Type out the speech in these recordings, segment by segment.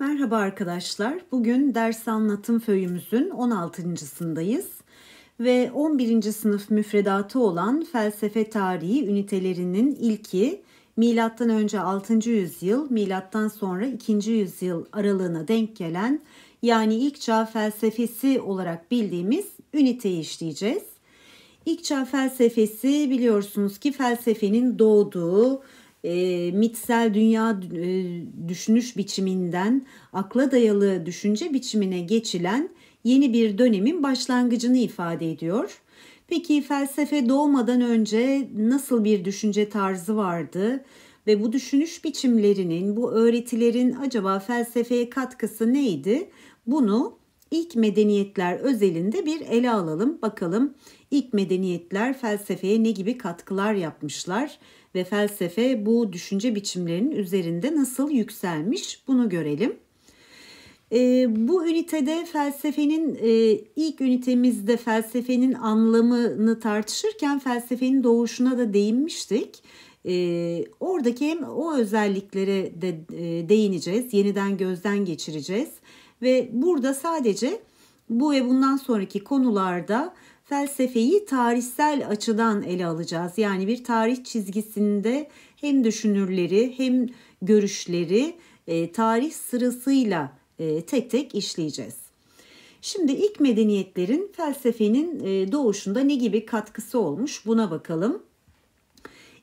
Merhaba arkadaşlar. Bugün ders anlatım föyümüzün 16.sındayız ve 11. sınıf müfredatı olan felsefe tarihi ünitelerinin ilki milattan önce 6. yüzyıl, milattan sonra 2. yüzyıl aralığına denk gelen yani ilk çağ felsefesi olarak bildiğimiz üniteyi işleyeceğiz. İlk çağ felsefesi biliyorsunuz ki felsefenin doğduğu, e, mitsel dünya e, düşünüş biçiminden akla dayalı düşünce biçimine geçilen yeni bir dönemin başlangıcını ifade ediyor. Peki felsefe doğmadan önce nasıl bir düşünce tarzı vardı ve bu düşünüş biçimlerinin, bu öğretilerin acaba felsefeye katkısı neydi? Bunu ilk medeniyetler özelinde bir ele alalım. Bakalım ilk medeniyetler felsefeye ne gibi katkılar yapmışlar ve felsefe bu düşünce biçimlerinin üzerinde nasıl yükselmiş bunu görelim. E, bu ünitede felsefenin e, ilk ünitemizde felsefenin anlamını tartışırken felsefenin doğuşuna da değinmiştik. E, oradaki hem o özelliklere de e, değineceğiz, yeniden gözden geçireceğiz ve burada sadece bu ve bundan sonraki konularda felsefeyi tarihsel açıdan ele alacağız. Yani bir tarih çizgisinde hem düşünürleri hem görüşleri e, tarih sırasıyla e, tek tek işleyeceğiz. Şimdi ilk medeniyetlerin felsefenin e, doğuşunda ne gibi katkısı olmuş buna bakalım.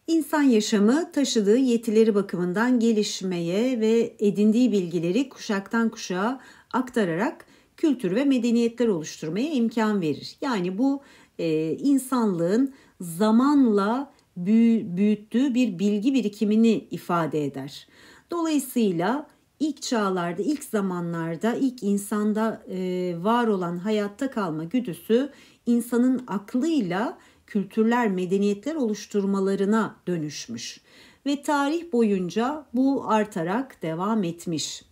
İnsan yaşamı taşıdığı yetileri bakımından gelişmeye ve edindiği bilgileri kuşaktan kuşağa aktararak kültür ve medeniyetler oluşturmaya imkan verir. Yani bu e, insanlığın zamanla büyü, büyüttüğü bir bilgi birikimini ifade eder. Dolayısıyla ilk çağlarda, ilk zamanlarda, ilk insanda e, var olan hayatta kalma güdüsü insanın aklıyla kültürler, medeniyetler oluşturmalarına dönüşmüş ve tarih boyunca bu artarak devam etmiş.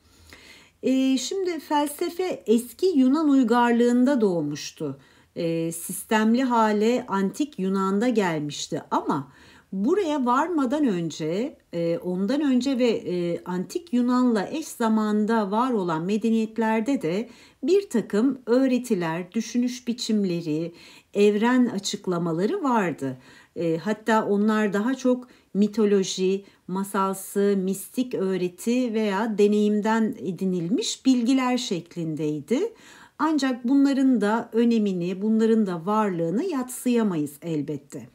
E, şimdi felsefe eski Yunan uygarlığında doğmuştu. E, sistemli hale antik Yunan'da gelmişti ama buraya varmadan önce, e, ondan önce ve e, antik Yunan'la eş zamanda var olan medeniyetlerde de bir takım öğretiler, düşünüş biçimleri, evren açıklamaları vardı. E, hatta onlar daha çok mitoloji, masalsı, mistik öğreti veya deneyimden edinilmiş bilgiler şeklindeydi. Ancak bunların da önemini, bunların da varlığını yatsıyamayız elbette.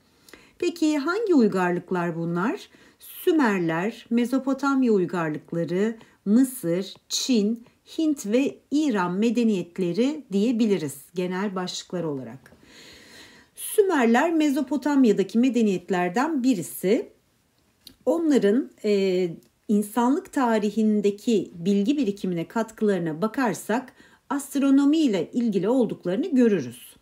Peki hangi uygarlıklar bunlar? Sümerler, Mezopotamya uygarlıkları, Mısır, Çin, Hint ve İran medeniyetleri diyebiliriz genel başlıklar olarak. Sümerler Mezopotamya'daki medeniyetlerden birisi onların e, insanlık tarihindeki bilgi birikimine katkılarına bakarsak astronomi ile ilgili olduklarını görürüz.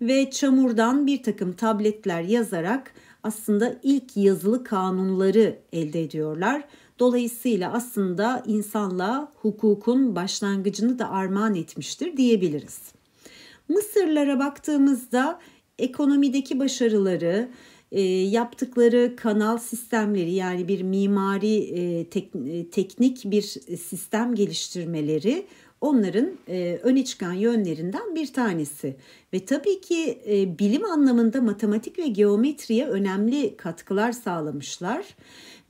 Ve çamurdan bir takım tabletler yazarak aslında ilk yazılı kanunları elde ediyorlar. Dolayısıyla aslında insanlığa hukukun başlangıcını da armağan etmiştir diyebiliriz. Mısırlara baktığımızda ekonomideki başarıları, e, yaptıkları kanal sistemleri yani bir mimari e, tek, e, teknik bir sistem geliştirmeleri onların e, öne çıkan yönlerinden bir tanesi. Ve tabii ki e, bilim anlamında matematik ve geometriye önemli katkılar sağlamışlar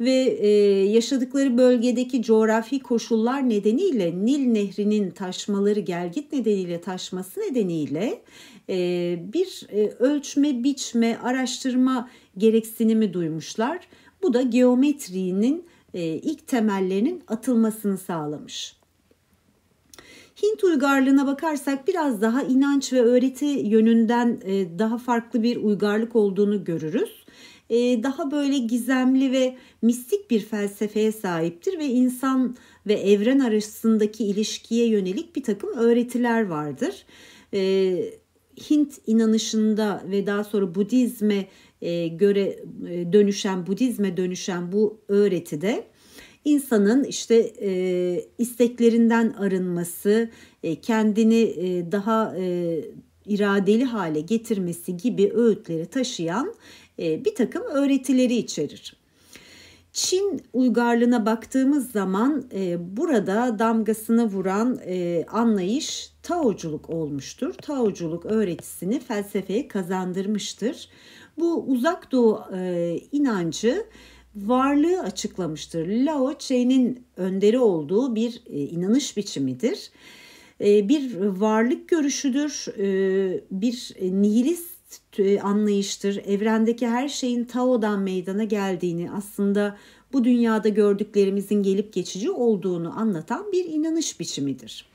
ve e, yaşadıkları bölgedeki coğrafi koşullar nedeniyle Nil Nehri'nin taşmaları gelgit nedeniyle taşması nedeniyle e, bir e, ölçme, biçme, araştırma gereksinimi duymuşlar. Bu da geometrinin e, ilk temellerinin atılmasını sağlamış. Hint uygarlığına bakarsak biraz daha inanç ve öğreti yönünden e, daha farklı bir uygarlık olduğunu görürüz. E, daha böyle gizemli ve mistik bir felsefeye sahiptir ve insan ve evren arasındaki ilişkiye yönelik bir takım öğretiler vardır. E, Hint inanışında ve daha sonra Budizme e, göre dönüşen Budizme dönüşen bu öğretide insanın işte e, isteklerinden arınması, e, kendini e, daha e, iradeli hale getirmesi gibi öğütleri taşıyan e, bir takım öğretileri içerir. Çin uygarlığına baktığımız zaman e, burada damgasını vuran e, anlayış Taoculuk olmuştur. Taoculuk öğretisini felsefeye kazandırmıştır. Bu uzak doğu inancı varlığı açıklamıştır. Lao Tse'nin önderi olduğu bir inanış biçimidir. bir varlık görüşüdür, bir nihilist e, anlayıştır. Evrendeki her şeyin Tao'dan meydana geldiğini, aslında bu dünyada gördüklerimizin gelip geçici olduğunu anlatan bir inanış biçimidir.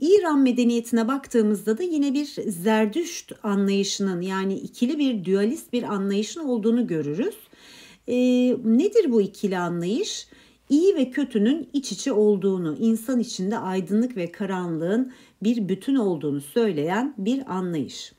İran medeniyetine baktığımızda da yine bir Zerdüşt anlayışının yani ikili bir dualist bir anlayışın olduğunu görürüz. E, nedir bu ikili anlayış? İyi ve kötünün iç içe olduğunu, insan içinde aydınlık ve karanlığın bir bütün olduğunu söyleyen bir anlayış.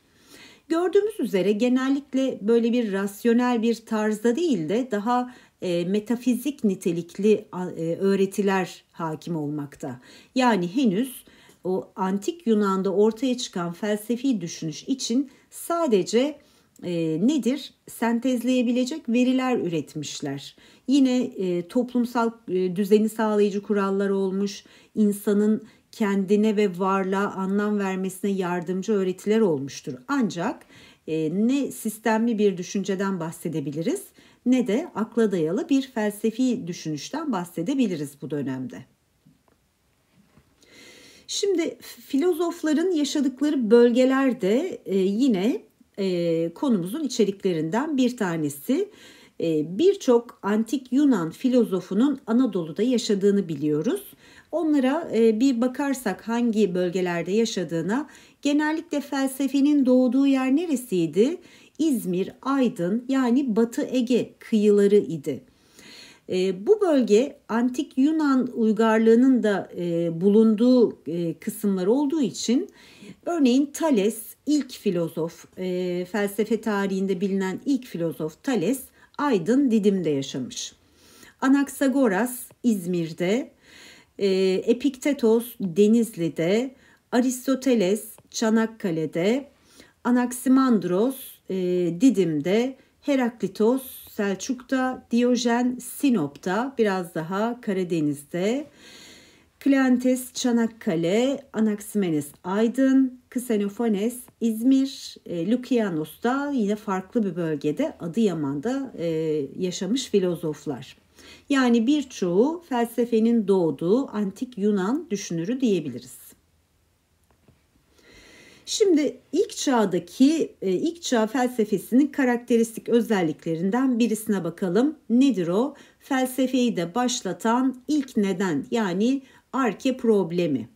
Gördüğümüz üzere genellikle böyle bir rasyonel bir tarzda değil de daha e, metafizik nitelikli e, öğretiler hakim olmakta. Yani henüz o antik Yunan'da ortaya çıkan felsefi düşünüş için sadece e, nedir sentezleyebilecek veriler üretmişler. Yine e, toplumsal e, düzeni sağlayıcı kurallar olmuş, insanın kendine ve varlığa anlam vermesine yardımcı öğretiler olmuştur. Ancak e, ne sistemli bir düşünceden bahsedebiliriz ne de akla dayalı bir felsefi düşünüşten bahsedebiliriz bu dönemde. Şimdi filozofların yaşadıkları bölgeler de e, yine e, konumuzun içeriklerinden bir tanesi. E, Birçok antik Yunan filozofunun Anadolu'da yaşadığını biliyoruz. Onlara e, bir bakarsak hangi bölgelerde yaşadığına genellikle felsefenin doğduğu yer neresiydi? İzmir, Aydın yani Batı Ege kıyıları idi. E, bu bölge antik Yunan uygarlığının da e, bulunduğu kısımlar olduğu için örneğin Thales ilk filozof, felsefe tarihinde bilinen ilk filozof Thales Aydın Didim'de yaşamış. Anaksagoras İzmir'de, e, Epiktetos Denizli'de, Aristoteles Çanakkale'de, Anaksimandros e, Didim'de, Heraklitos Selçuk'ta, Diyojen Sinop'ta, biraz daha Karadeniz'de, Kleantes Çanakkale, Anaximenes Aydın, Ksenofanes İzmir, e, Lukianos yine farklı bir bölgede Adıyaman'da e, yaşamış filozoflar. Yani birçoğu felsefenin doğduğu antik Yunan düşünürü diyebiliriz. Şimdi ilk çağdaki e, ilk çağ felsefesinin karakteristik özelliklerinden birisine bakalım. Nedir o? Felsefeyi de başlatan ilk neden yani arke problemi.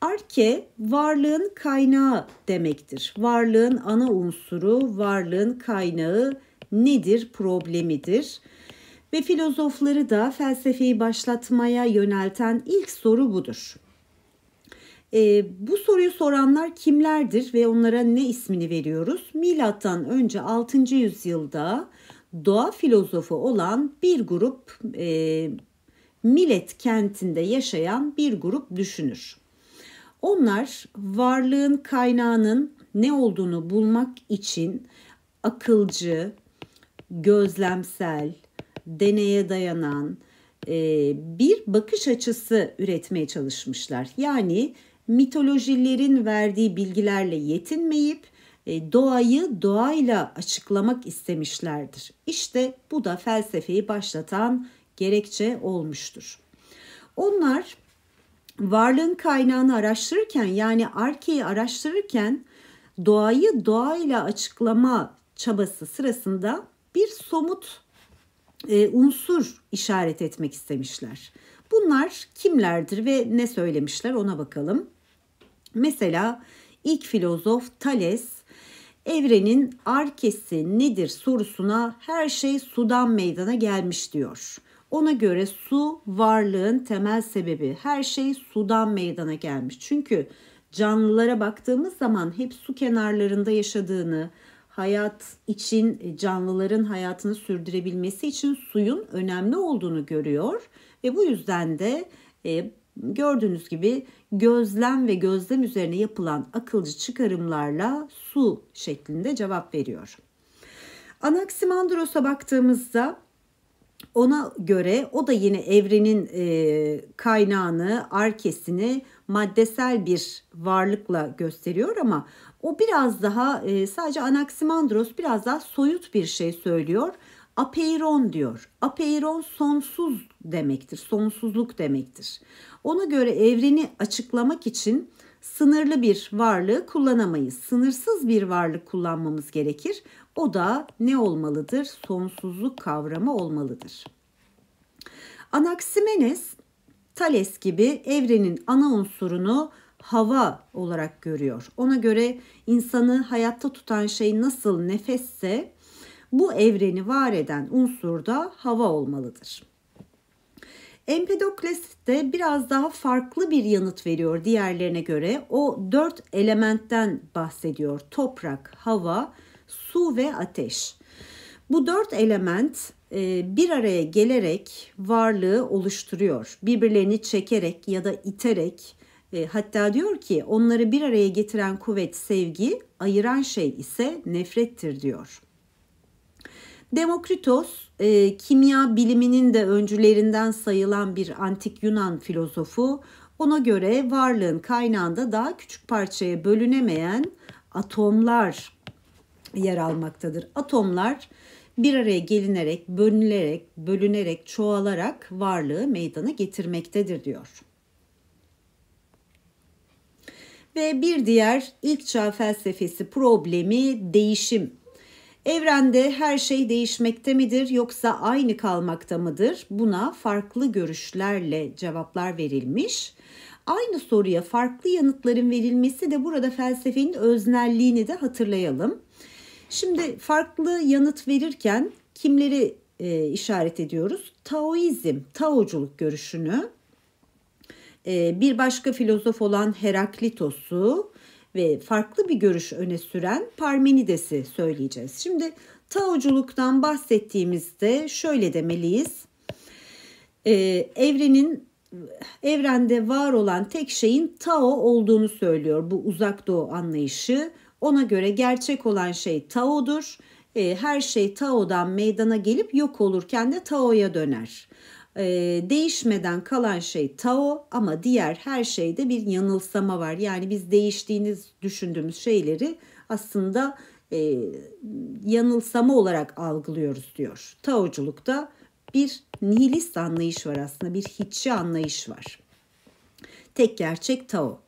Arke varlığın kaynağı demektir. Varlığın ana unsuru, varlığın kaynağı nedir problemidir ve filozofları da felsefeyi başlatmaya yönelten ilk soru budur. E, bu soruyu soranlar kimlerdir ve onlara ne ismini veriyoruz? Milattan önce 6. yüzyılda doğa filozofu olan bir grup e, Milet kentinde yaşayan bir grup düşünür. Onlar varlığın kaynağının ne olduğunu bulmak için akılcı, gözlemsel, deneye dayanan e, bir bakış açısı üretmeye çalışmışlar. Yani mitolojilerin verdiği bilgilerle yetinmeyip e, doğayı doğayla açıklamak istemişlerdir. İşte bu da felsefeyi başlatan gerekçe olmuştur. Onlar varlığın kaynağını araştırırken yani arkeyi araştırırken doğayı doğayla açıklama çabası sırasında bir somut e, unsur işaret etmek istemişler. Bunlar kimlerdir ve ne söylemişler ona bakalım. Mesela ilk filozof Thales evrenin arkesi nedir sorusuna her şey sudan meydana gelmiş diyor. Ona göre su varlığın temel sebebi. Her şey sudan meydana gelmiş. Çünkü canlılara baktığımız zaman hep su kenarlarında yaşadığını, hayat için e, canlıların hayatını sürdürebilmesi için suyun önemli olduğunu görüyor ve bu yüzden de e, gördüğünüz gibi gözlem ve gözlem üzerine yapılan akılcı çıkarımlarla su şeklinde cevap veriyor. Anaximandros'a baktığımızda ona göre o da yine evrenin e, kaynağını, arkesini maddesel bir varlıkla gösteriyor ama o biraz daha e, sadece Anaximandros biraz daha soyut bir şey söylüyor. Apeiron diyor. Apeiron sonsuz demektir. Sonsuzluk demektir. Ona göre evreni açıklamak için sınırlı bir varlığı kullanamayız. Sınırsız bir varlık kullanmamız gerekir. O da ne olmalıdır? Sonsuzluk kavramı olmalıdır. Anaximenes, Thales gibi evrenin ana unsurunu hava olarak görüyor. Ona göre insanı hayatta tutan şey nasıl nefesse bu evreni var eden unsur da hava olmalıdır. Empedokles de biraz daha farklı bir yanıt veriyor diğerlerine göre. O dört elementten bahsediyor. Toprak, hava, su ve ateş. Bu dört element e, bir araya gelerek varlığı oluşturuyor. Birbirlerini çekerek ya da iterek e, hatta diyor ki onları bir araya getiren kuvvet sevgi, ayıran şey ise nefrettir diyor. Demokritos, e, kimya biliminin de öncülerinden sayılan bir antik Yunan filozofu, ona göre varlığın kaynağında daha küçük parçaya bölünemeyen atomlar yer almaktadır. Atomlar bir araya gelinerek, bölünerek, bölünerek, çoğalarak varlığı meydana getirmektedir diyor. Ve bir diğer ilk çağ felsefesi problemi değişim. Evrende her şey değişmekte midir yoksa aynı kalmakta mıdır? Buna farklı görüşlerle cevaplar verilmiş. Aynı soruya farklı yanıtların verilmesi de burada felsefenin öznelliğini de hatırlayalım. Şimdi farklı yanıt verirken kimleri e, işaret ediyoruz? Taoizm, Taoculuk görüşünü, ee, bir başka filozof olan Heraklitos'u ve farklı bir görüş öne süren Parmenides'i söyleyeceğiz. Şimdi Taoculuktan bahsettiğimizde şöyle demeliyiz. Ee, evrenin evrende var olan tek şeyin Tao olduğunu söylüyor bu uzak doğu anlayışı. Ona göre gerçek olan şey Tao'dur. Ee, her şey Tao'dan meydana gelip yok olurken de Tao'ya döner e, değişmeden kalan şey Tao ama diğer her şeyde bir yanılsama var. Yani biz değiştiğiniz düşündüğümüz şeyleri aslında e, yanılsama olarak algılıyoruz diyor. Taoculukta bir nihilist anlayış var aslında bir hiççi anlayış var. Tek gerçek Tao.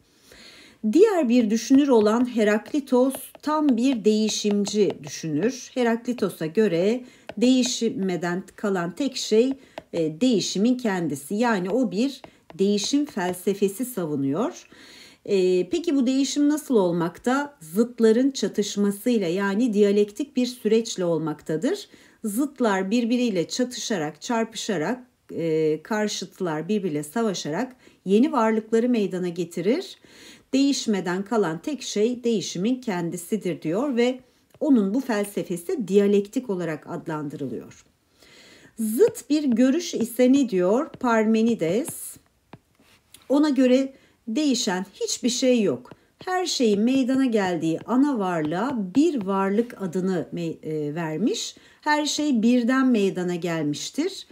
Diğer bir düşünür olan Heraklitos tam bir değişimci düşünür. Heraklitos'a göre değişmeden kalan tek şey e, değişimin kendisi. Yani o bir değişim felsefesi savunuyor. E, peki bu değişim nasıl olmakta? Zıtların çatışmasıyla yani diyalektik bir süreçle olmaktadır. Zıtlar birbiriyle çatışarak, çarpışarak, e, karşıtlar birbiriyle savaşarak yeni varlıkları meydana getirir. Değişmeden kalan tek şey değişimin kendisidir diyor ve onun bu felsefesi diyalektik olarak adlandırılıyor. Zıt bir görüş ise ne diyor Parmenides? Ona göre değişen hiçbir şey yok. Her şeyin meydana geldiği ana varlığa bir varlık adını e, vermiş. Her şey birden meydana gelmiştir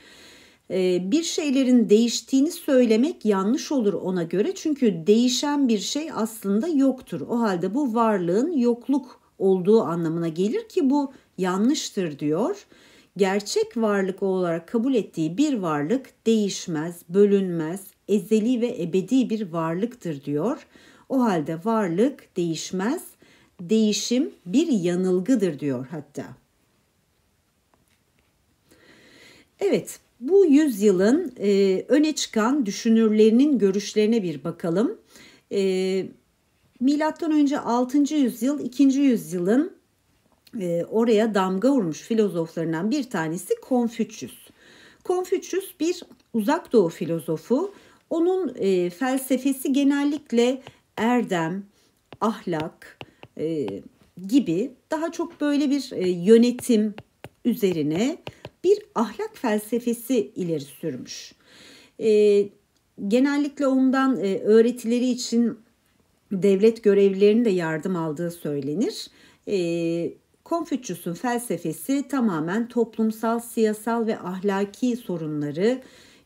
e, bir şeylerin değiştiğini söylemek yanlış olur ona göre. Çünkü değişen bir şey aslında yoktur. O halde bu varlığın yokluk olduğu anlamına gelir ki bu yanlıştır diyor gerçek varlık olarak kabul ettiği bir varlık değişmez, bölünmez, ezeli ve ebedi bir varlıktır diyor. O halde varlık değişmez, değişim bir yanılgıdır diyor hatta. Evet, bu yüzyılın e, öne çıkan düşünürlerinin görüşlerine bir bakalım. E, Milattan önce 6. yüzyıl, 2. yüzyılın e, oraya damga vurmuş filozoflarından bir tanesi Konfüçyüs. Konfüçyüs bir uzak doğu filozofu. Onun e, felsefesi genellikle erdem, ahlak e, gibi daha çok böyle bir e, yönetim üzerine bir ahlak felsefesi ileri sürmüş. E, genellikle ondan e, öğretileri için devlet görevlilerinin de yardım aldığı söylenir. E, Konfüçyüs'ün felsefesi tamamen toplumsal, siyasal ve ahlaki sorunları,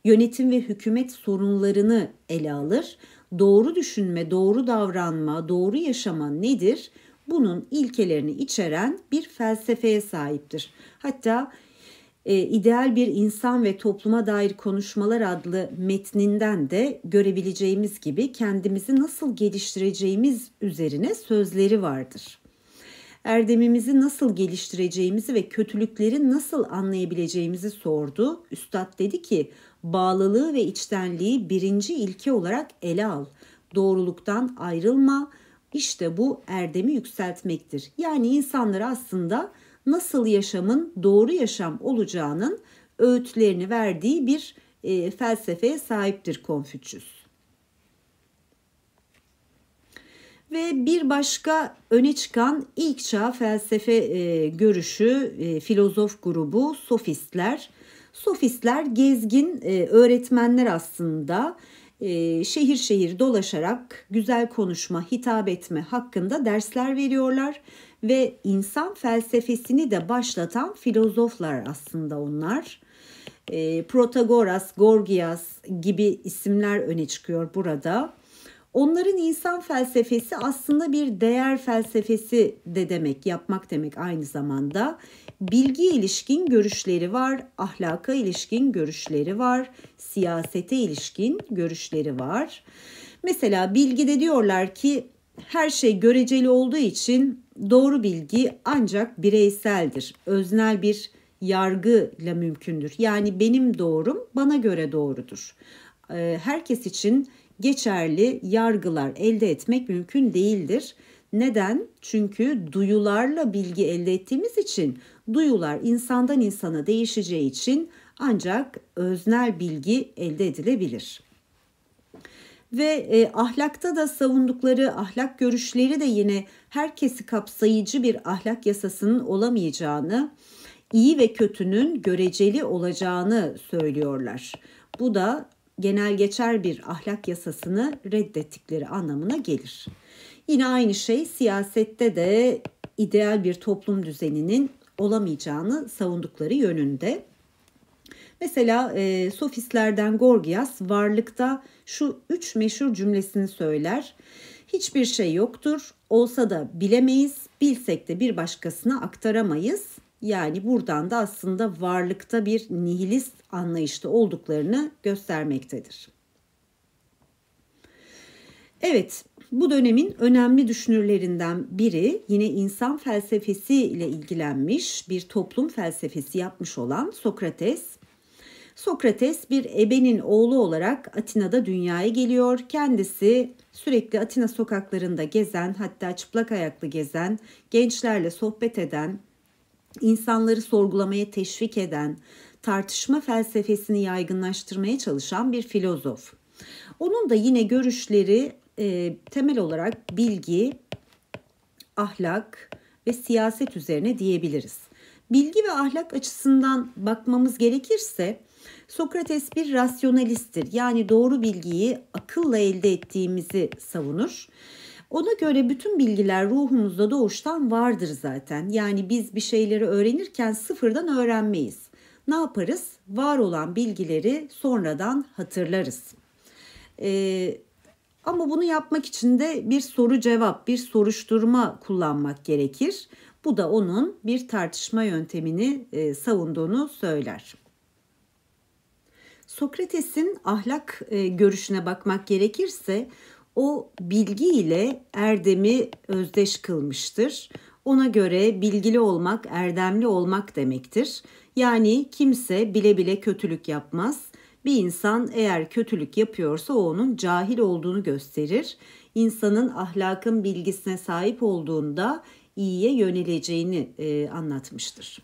yönetim ve hükümet sorunlarını ele alır. Doğru düşünme, doğru davranma, doğru yaşama nedir? Bunun ilkelerini içeren bir felsefeye sahiptir. Hatta e, ideal bir insan ve topluma dair konuşmalar adlı metninden de görebileceğimiz gibi kendimizi nasıl geliştireceğimiz üzerine sözleri vardır erdemimizi nasıl geliştireceğimizi ve kötülükleri nasıl anlayabileceğimizi sordu. Üstad dedi ki bağlılığı ve içtenliği birinci ilke olarak ele al. Doğruluktan ayrılma. İşte bu erdemi yükseltmektir. Yani insanlara aslında nasıl yaşamın doğru yaşam olacağının öğütlerini verdiği bir e, felsefeye sahiptir Konfüçyüs. Ve bir başka öne çıkan ilk çağ felsefe e, görüşü e, filozof grubu sofistler. Sofistler gezgin e, öğretmenler aslında e, şehir şehir dolaşarak güzel konuşma, hitap etme hakkında dersler veriyorlar ve insan felsefesini de başlatan filozoflar aslında onlar. E, Protagoras, Gorgias gibi isimler öne çıkıyor burada. Onların insan felsefesi aslında bir değer felsefesi de demek, yapmak demek aynı zamanda. Bilgi ilişkin görüşleri var, ahlaka ilişkin görüşleri var, siyasete ilişkin görüşleri var. Mesela bilgide diyorlar ki her şey göreceli olduğu için doğru bilgi ancak bireyseldir. Öznel bir yargıyla mümkündür. Yani benim doğrum bana göre doğrudur. Ee, herkes için geçerli yargılar elde etmek mümkün değildir. Neden? Çünkü duyularla bilgi elde ettiğimiz için duyular insandan insana değişeceği için ancak öznel bilgi elde edilebilir. Ve e, ahlakta da savundukları ahlak görüşleri de yine herkesi kapsayıcı bir ahlak yasasının olamayacağını, iyi ve kötünün göreceli olacağını söylüyorlar. Bu da genel geçer bir ahlak yasasını reddettikleri anlamına gelir. Yine aynı şey siyasette de ideal bir toplum düzeninin olamayacağını savundukları yönünde. Mesela e, sofistlerden Gorgias varlıkta şu üç meşhur cümlesini söyler. Hiçbir şey yoktur, olsa da bilemeyiz, bilsek de bir başkasına aktaramayız yani buradan da aslında varlıkta bir nihilist anlayışta olduklarını göstermektedir. Evet, bu dönemin önemli düşünürlerinden biri yine insan felsefesi ile ilgilenmiş bir toplum felsefesi yapmış olan Sokrates. Sokrates bir ebenin oğlu olarak Atina'da dünyaya geliyor. Kendisi sürekli Atina sokaklarında gezen hatta çıplak ayaklı gezen gençlerle sohbet eden insanları sorgulamaya teşvik eden, tartışma felsefesini yaygınlaştırmaya çalışan bir filozof. Onun da yine görüşleri e, temel olarak bilgi, ahlak ve siyaset üzerine diyebiliriz. Bilgi ve ahlak açısından bakmamız gerekirse Sokrates bir rasyonalisttir. Yani doğru bilgiyi akılla elde ettiğimizi savunur. Ona göre bütün bilgiler ruhumuzda doğuştan vardır zaten. Yani biz bir şeyleri öğrenirken sıfırdan öğrenmeyiz. Ne yaparız? Var olan bilgileri sonradan hatırlarız. Ee, ama bunu yapmak için de bir soru cevap, bir soruşturma kullanmak gerekir. Bu da onun bir tartışma yöntemini e, savunduğunu söyler. Sokrates'in ahlak e, görüşüne bakmak gerekirse o bilgi ile erdemi özdeş kılmıştır. Ona göre bilgili olmak erdemli olmak demektir. Yani kimse bile bile kötülük yapmaz. Bir insan eğer kötülük yapıyorsa o onun cahil olduğunu gösterir. İnsanın ahlakın bilgisine sahip olduğunda iyiye yöneleceğini e, anlatmıştır.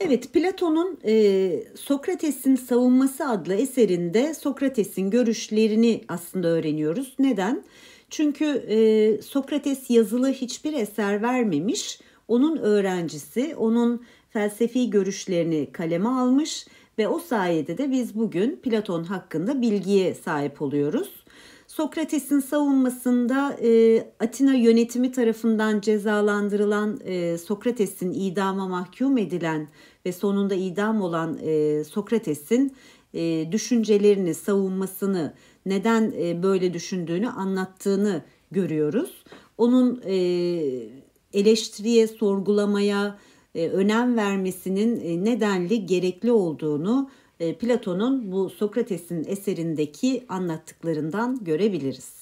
Evet Platon'un e, Sokrates'in savunması adlı eserinde Sokrates'in görüşlerini aslında öğreniyoruz. Neden? Çünkü e, Sokrates yazılı hiçbir eser vermemiş. Onun öğrencisi onun felsefi görüşlerini kaleme almış ve o sayede de biz bugün Platon hakkında bilgiye sahip oluyoruz. Sokrates'in savunmasında e, Atina yönetimi tarafından cezalandırılan e, Sokrates'in idama mahkum edilen ve sonunda idam olan e, Sokrates'in e, düşüncelerini, savunmasını, neden e, böyle düşündüğünü anlattığını görüyoruz. Onun e, eleştiriye, sorgulamaya e, önem vermesinin e, nedenli gerekli olduğunu e, Platon'un bu Sokrates'in eserindeki anlattıklarından görebiliriz.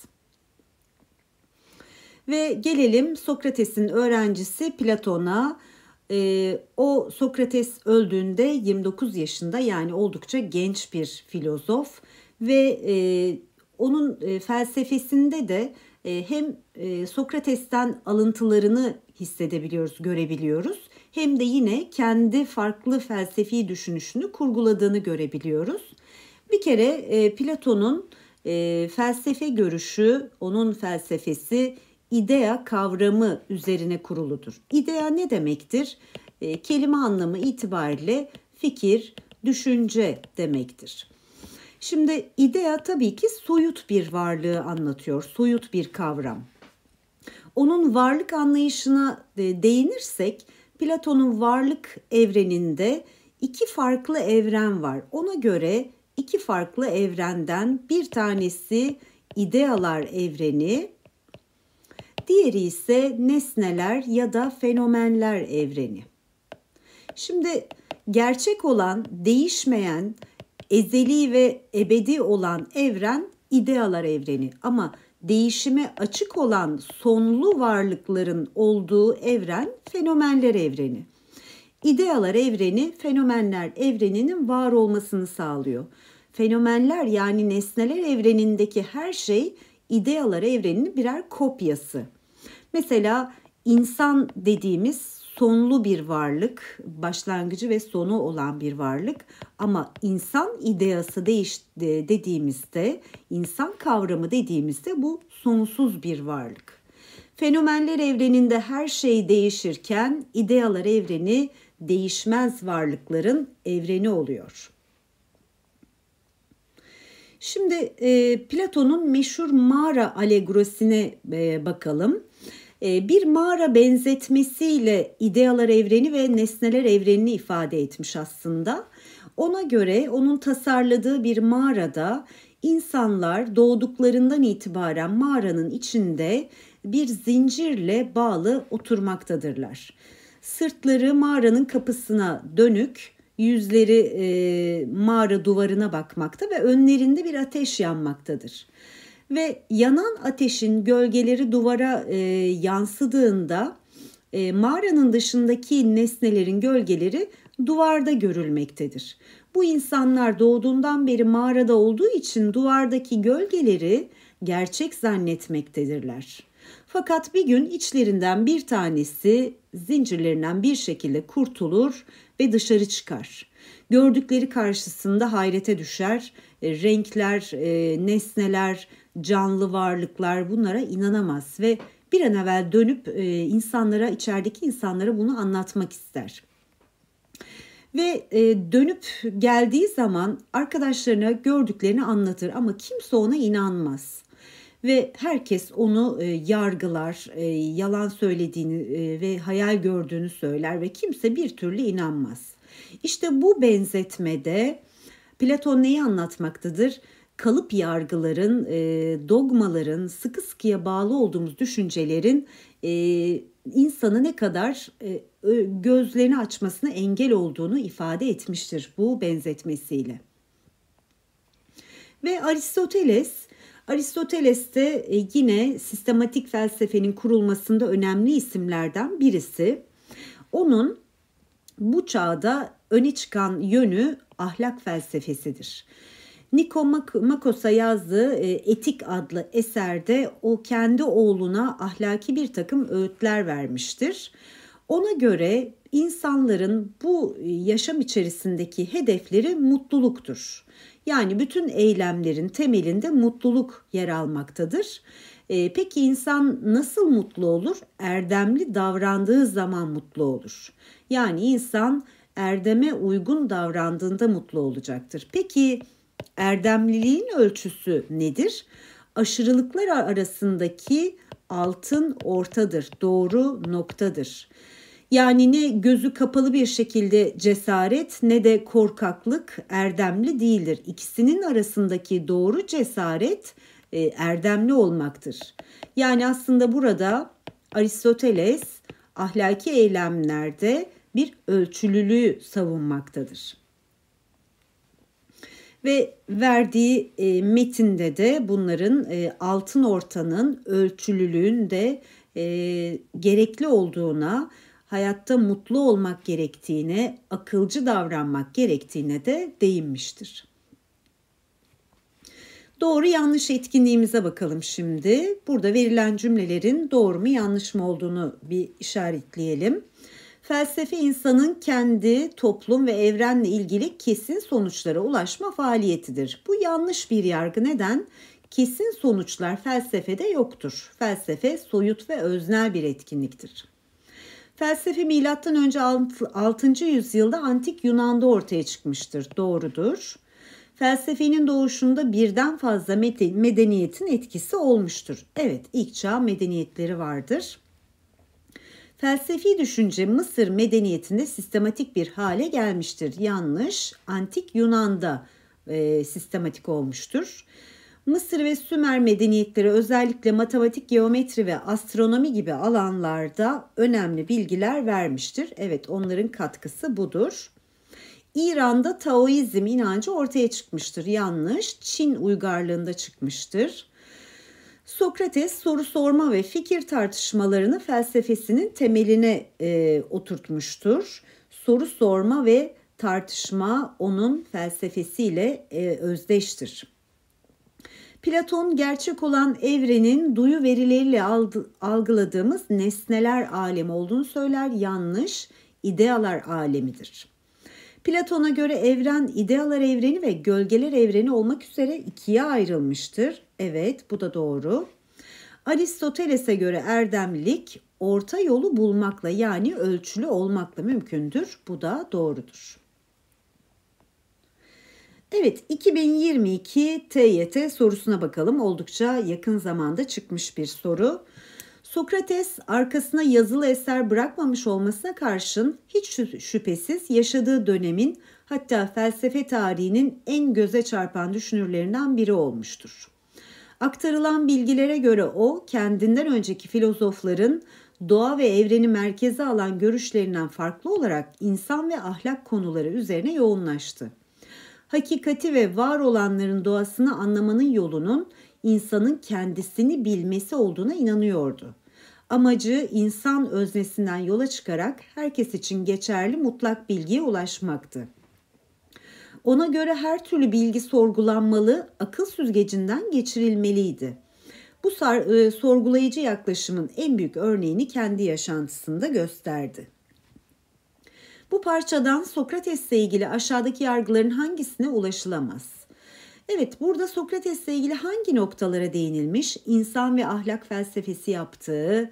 Ve gelelim Sokrates'in öğrencisi Platon'a. E, o Sokrates öldüğünde 29 yaşında yani oldukça genç bir filozof ve e, onun e, felsefesinde de e, hem e, Sokrates'ten alıntılarını hissedebiliyoruz, görebiliyoruz hem de yine kendi farklı felsefi düşünüşünü kurguladığını görebiliyoruz. Bir kere e, Platon'un e, felsefe görüşü, onun felsefesi idea kavramı üzerine kuruludur. İdea ne demektir? E, kelime anlamı itibariyle fikir, düşünce demektir. Şimdi idea tabii ki soyut bir varlığı anlatıyor, soyut bir kavram. Onun varlık anlayışına e, değinirsek Platon'un varlık evreninde iki farklı evren var. Ona göre iki farklı evrenden bir tanesi idealar evreni, diğeri ise nesneler ya da fenomenler evreni. Şimdi gerçek olan, değişmeyen, ezeli ve ebedi olan evren idealar evreni ama değişime açık olan sonlu varlıkların olduğu evren fenomenler evreni. İdealar evreni fenomenler evreninin var olmasını sağlıyor. Fenomenler yani nesneler evrenindeki her şey idealar evreninin birer kopyası. Mesela insan dediğimiz sonlu bir varlık, başlangıcı ve sonu olan bir varlık ama insan ideası değişti dediğimizde, insan kavramı dediğimizde bu sonsuz bir varlık. Fenomenler evreninde her şey değişirken idealar evreni değişmez varlıkların evreni oluyor. Şimdi e, Platon'un meşhur mağara alegorasine e, bakalım. E, bir mağara benzetmesiyle idealar evreni ve nesneler evrenini ifade etmiş aslında. Ona göre onun tasarladığı bir mağarada insanlar doğduklarından itibaren mağaranın içinde bir zincirle bağlı oturmaktadırlar. Sırtları mağaranın kapısına dönük, yüzleri e, mağara duvarına bakmakta ve önlerinde bir ateş yanmaktadır ve yanan ateşin gölgeleri duvara e, yansıdığında e, mağaranın dışındaki nesnelerin gölgeleri duvarda görülmektedir. Bu insanlar doğduğundan beri mağarada olduğu için duvardaki gölgeleri gerçek zannetmektedirler. Fakat bir gün içlerinden bir tanesi zincirlerinden bir şekilde kurtulur ve dışarı çıkar. Gördükleri karşısında hayrete düşer, e, renkler, e, nesneler, canlı varlıklar bunlara inanamaz ve bir an evvel dönüp e, insanlara içerideki insanlara bunu anlatmak ister. Ve e, dönüp geldiği zaman arkadaşlarına gördüklerini anlatır ama kimse ona inanmaz. Ve herkes onu e, yargılar, e, yalan söylediğini e, ve hayal gördüğünü söyler ve kimse bir türlü inanmaz. İşte bu benzetmede Platon neyi anlatmaktadır? kalıp yargıların, e, dogmaların, sıkı sıkıya bağlı olduğumuz düşüncelerin e, insanı ne kadar e, gözlerini açmasına engel olduğunu ifade etmiştir bu benzetmesiyle. Ve Aristoteles, Aristoteles de e, yine sistematik felsefenin kurulmasında önemli isimlerden birisi. Onun bu çağda öne çıkan yönü ahlak felsefesidir. Niko Makos'a yazdığı e, Etik adlı eserde o kendi oğluna ahlaki bir takım öğütler vermiştir. Ona göre insanların bu e, yaşam içerisindeki hedefleri mutluluktur. Yani bütün eylemlerin temelinde mutluluk yer almaktadır. E, peki insan nasıl mutlu olur? Erdemli davrandığı zaman mutlu olur. Yani insan erdeme uygun davrandığında mutlu olacaktır. Peki Erdemliliğin ölçüsü nedir? Aşırılıklar arasındaki altın ortadır, doğru noktadır. Yani ne gözü kapalı bir şekilde cesaret ne de korkaklık erdemli değildir. İkisinin arasındaki doğru cesaret e, erdemli olmaktır. Yani aslında burada Aristoteles ahlaki eylemlerde bir ölçülülüğü savunmaktadır ve verdiği e, metinde de bunların e, altın ortanın ölçülülüğün de e, gerekli olduğuna, hayatta mutlu olmak gerektiğine, akılcı davranmak gerektiğine de değinmiştir. Doğru yanlış etkinliğimize bakalım şimdi. Burada verilen cümlelerin doğru mu yanlış mı olduğunu bir işaretleyelim felsefe insanın kendi, toplum ve evrenle ilgili kesin sonuçlara ulaşma faaliyetidir. Bu yanlış bir yargı neden? Kesin sonuçlar felsefede yoktur. Felsefe soyut ve öznel bir etkinliktir. Felsefe milattan önce 6. yüzyılda antik Yunan'da ortaya çıkmıştır. Doğrudur. Felsefenin doğuşunda birden fazla medeniyetin etkisi olmuştur. Evet, ilk çağ medeniyetleri vardır. Felsefi düşünce Mısır medeniyetinde sistematik bir hale gelmiştir. Yanlış, antik Yunan'da e, sistematik olmuştur. Mısır ve Sümer medeniyetleri özellikle matematik, geometri ve astronomi gibi alanlarda önemli bilgiler vermiştir. Evet onların katkısı budur. İran'da Taoizm inancı ortaya çıkmıştır. Yanlış. Çin uygarlığında çıkmıştır. Sokrates soru sorma ve fikir tartışmalarını felsefesinin temeline e, oturtmuştur. Soru sorma ve tartışma onun felsefesiyle e, özdeştir. Platon gerçek olan evrenin duyu verileriyle algıladığımız nesneler alemi olduğunu söyler. Yanlış, idealar alemidir. Platon'a göre evren idealar evreni ve gölgeler evreni olmak üzere ikiye ayrılmıştır. Evet bu da doğru. Aristoteles'e göre erdemlik orta yolu bulmakla yani ölçülü olmakla mümkündür. Bu da doğrudur. Evet 2022 TYT sorusuna bakalım. Oldukça yakın zamanda çıkmış bir soru. Sokrates arkasına yazılı eser bırakmamış olmasına karşın hiç şüphesiz yaşadığı dönemin hatta felsefe tarihinin en göze çarpan düşünürlerinden biri olmuştur. Aktarılan bilgilere göre o kendinden önceki filozofların doğa ve evreni merkeze alan görüşlerinden farklı olarak insan ve ahlak konuları üzerine yoğunlaştı. Hakikati ve var olanların doğasını anlamanın yolunun insanın kendisini bilmesi olduğuna inanıyordu. Amacı insan öznesinden yola çıkarak herkes için geçerli mutlak bilgiye ulaşmaktı. Ona göre her türlü bilgi sorgulanmalı, akıl süzgecinden geçirilmeliydi. Bu sar, e, sorgulayıcı yaklaşımın en büyük örneğini kendi yaşantısında gösterdi. Bu parçadan Sokrates ile ilgili aşağıdaki yargıların hangisine ulaşılamaz? Evet burada Sokrates'le ilgili hangi noktalara değinilmiş? İnsan ve ahlak felsefesi yaptığı,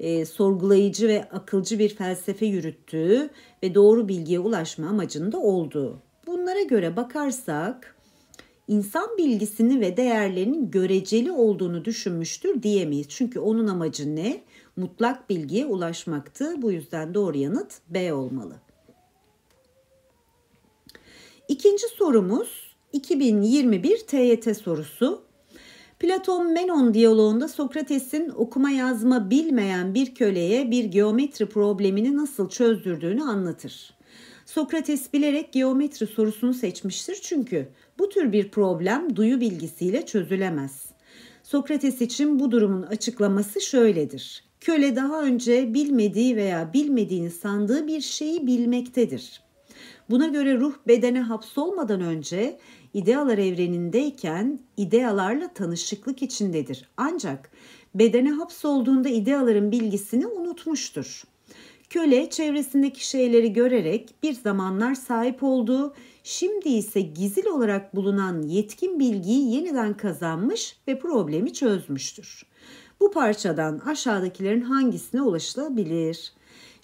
e, sorgulayıcı ve akılcı bir felsefe yürüttüğü ve doğru bilgiye ulaşma amacında olduğu. Bunlara göre bakarsak insan bilgisini ve değerlerinin göreceli olduğunu düşünmüştür diyemeyiz. Çünkü onun amacı ne? Mutlak bilgiye ulaşmaktı. Bu yüzden doğru yanıt B olmalı. İkinci sorumuz 2021 TYT sorusu. Platon Menon diyaloğunda Sokrates'in okuma yazma bilmeyen bir köleye bir geometri problemini nasıl çözdürdüğünü anlatır. Sokrates bilerek geometri sorusunu seçmiştir çünkü bu tür bir problem duyu bilgisiyle çözülemez. Sokrates için bu durumun açıklaması şöyledir. Köle daha önce bilmediği veya bilmediğini sandığı bir şeyi bilmektedir. Buna göre ruh bedene hapsolmadan önce idealar evrenindeyken idealarla tanışıklık içindedir. Ancak bedene hapsolduğunda ideaların bilgisini unutmuştur. Köle çevresindeki şeyleri görerek bir zamanlar sahip olduğu, şimdi ise gizil olarak bulunan yetkin bilgiyi yeniden kazanmış ve problemi çözmüştür. Bu parçadan aşağıdakilerin hangisine ulaşılabilir?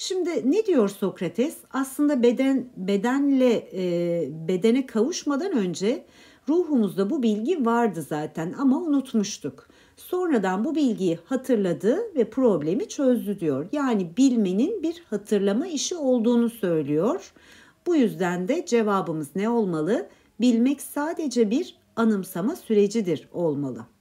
Şimdi ne diyor Sokrates? Aslında beden bedenle e, bedene kavuşmadan önce ruhumuzda bu bilgi vardı zaten ama unutmuştuk. Sonradan bu bilgiyi hatırladı ve problemi çözdü diyor. Yani bilmenin bir hatırlama işi olduğunu söylüyor. Bu yüzden de cevabımız ne olmalı? Bilmek sadece bir anımsama sürecidir olmalı.